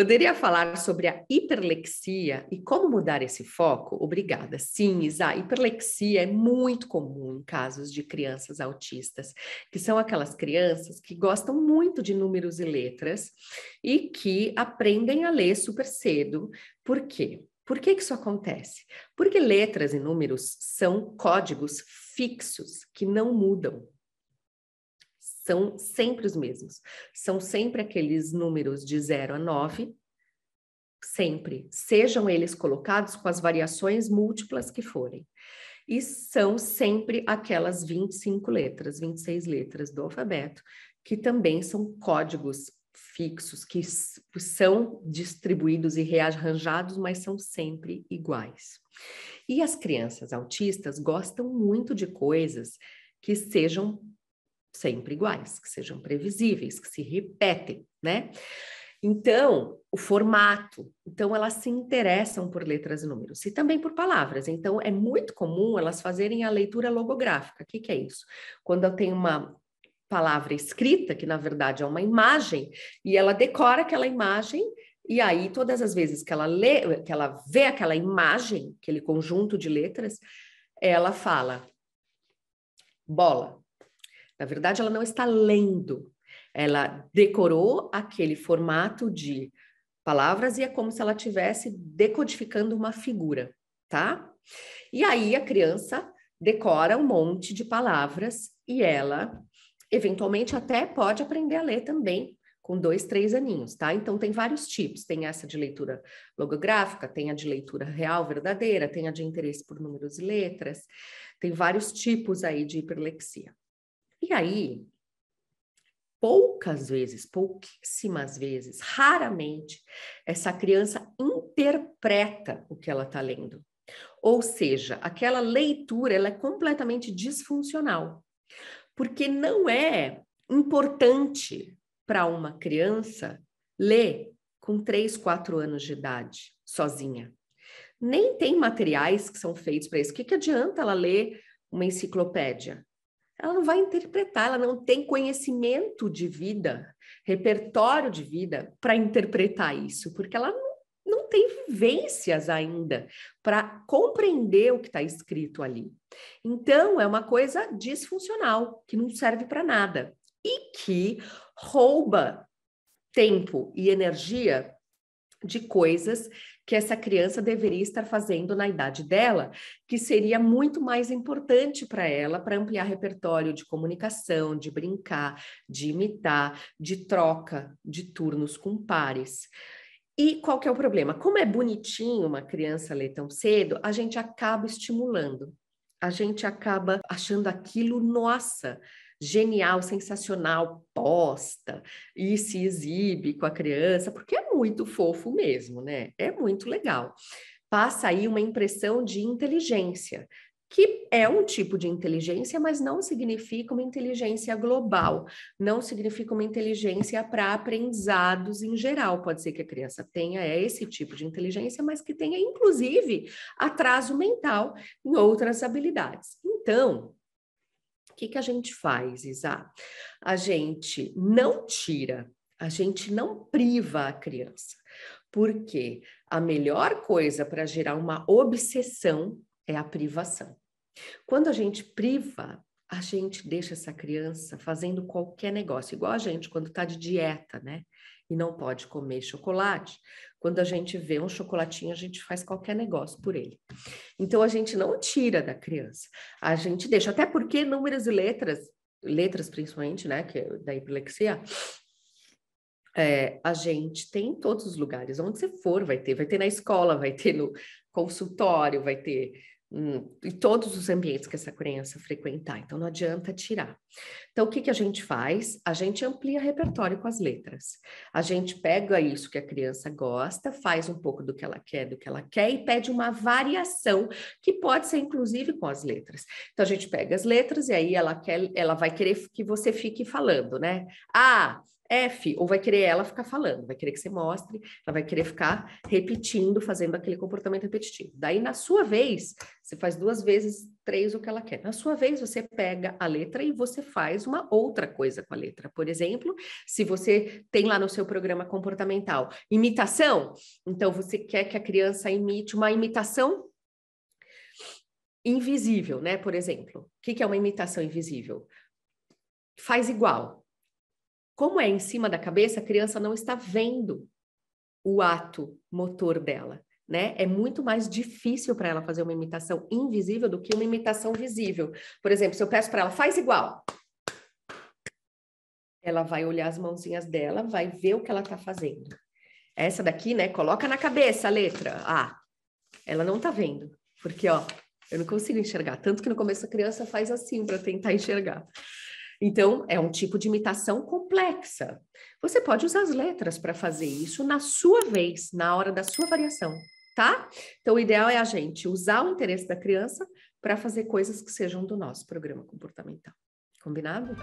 Poderia falar sobre a hiperlexia e como mudar esse foco? Obrigada. Sim, Isa, a hiperlexia é muito comum em casos de crianças autistas, que são aquelas crianças que gostam muito de números e letras e que aprendem a ler super cedo. Por quê? Por que, que isso acontece? Porque letras e números são códigos fixos que não mudam, são sempre os mesmos. São sempre aqueles números de 0 a 9 sempre, sejam eles colocados com as variações múltiplas que forem. E são sempre aquelas 25 letras, 26 letras do alfabeto, que também são códigos fixos, que são distribuídos e rearranjados, mas são sempre iguais. E as crianças autistas gostam muito de coisas que sejam sempre iguais, que sejam previsíveis, que se repetem, né? Então, o formato. Então, elas se interessam por letras e números e também por palavras. Então, é muito comum elas fazerem a leitura logográfica. O que, que é isso? Quando eu tenho uma palavra escrita, que na verdade é uma imagem, e ela decora aquela imagem e aí, todas as vezes que ela lê, que ela vê aquela imagem, aquele conjunto de letras, ela fala bola. Na verdade, ela não está lendo, ela decorou aquele formato de palavras e é como se ela tivesse decodificando uma figura, tá? E aí a criança decora um monte de palavras e ela eventualmente até pode aprender a ler também com dois, três aninhos, tá? Então tem vários tipos, tem essa de leitura logográfica, tem a de leitura real verdadeira, tem a de interesse por números e letras, tem vários tipos aí de hiperlexia. E aí poucas vezes, pouquíssimas vezes, raramente, essa criança interpreta o que ela está lendo. Ou seja, aquela leitura ela é completamente disfuncional, porque não é importante para uma criança ler com 3, 4 anos de idade, sozinha. Nem tem materiais que são feitos para isso. O que, que adianta ela ler uma enciclopédia? ela não vai interpretar, ela não tem conhecimento de vida, repertório de vida para interpretar isso, porque ela não, não tem vivências ainda para compreender o que está escrito ali. Então, é uma coisa disfuncional, que não serve para nada e que rouba tempo e energia de coisas que essa criança deveria estar fazendo na idade dela, que seria muito mais importante para ela, para ampliar repertório de comunicação, de brincar, de imitar, de troca de turnos com pares. E qual que é o problema? Como é bonitinho uma criança ler tão cedo, a gente acaba estimulando. A gente acaba achando aquilo nossa genial, sensacional, posta e se exibe com a criança, porque é muito fofo mesmo, né? É muito legal. Passa aí uma impressão de inteligência, que é um tipo de inteligência, mas não significa uma inteligência global, não significa uma inteligência para aprendizados em geral. Pode ser que a criança tenha esse tipo de inteligência, mas que tenha, inclusive, atraso mental em outras habilidades. Então, que, que a gente faz, Isa? A gente não tira, a gente não priva a criança, porque a melhor coisa para gerar uma obsessão é a privação. Quando a gente priva, a gente deixa essa criança fazendo qualquer negócio, igual a gente quando está de dieta, né? E não pode comer chocolate. Quando a gente vê um chocolatinho, a gente faz qualquer negócio por ele. Então a gente não tira da criança, a gente deixa, até porque números e letras, letras principalmente, né, que é da hiperlexia, é, a gente tem em todos os lugares, onde você for, vai ter, vai ter na escola, vai ter no consultório, vai ter hum, em todos os ambientes que essa criança frequentar. Então não adianta tirar. Então, o que, que a gente faz? A gente amplia repertório com as letras. A gente pega isso que a criança gosta, faz um pouco do que ela quer, do que ela quer e pede uma variação que pode ser inclusive com as letras. Então, a gente pega as letras e aí ela quer, ela vai querer que você fique falando, né? Ah, F, ou vai querer ela ficar falando, vai querer que você mostre, ela vai querer ficar repetindo, fazendo aquele comportamento repetitivo. Daí, na sua vez, você faz duas vezes três o que ela quer. Na sua vez, você pega a letra e você faz uma outra coisa com a letra. Por exemplo, se você tem lá no seu programa comportamental imitação, então você quer que a criança imite uma imitação invisível, né? Por exemplo, o que, que é uma imitação invisível? Faz igual. Como é em cima da cabeça, a criança não está vendo o ato motor dela né? É muito mais difícil para ela fazer uma imitação invisível do que uma imitação visível. Por exemplo, se eu peço para ela, faz igual. Ela vai olhar as mãozinhas dela, vai ver o que ela está fazendo. Essa daqui, né? Coloca na cabeça a letra. Ah, ela não está vendo, porque ó, eu não consigo enxergar. Tanto que no começo a criança faz assim para tentar enxergar. Então, é um tipo de imitação complexa. Você pode usar as letras para fazer isso na sua vez, na hora da sua variação tá? Então, o ideal é a gente usar o interesse da criança para fazer coisas que sejam do nosso programa comportamental. Combinado?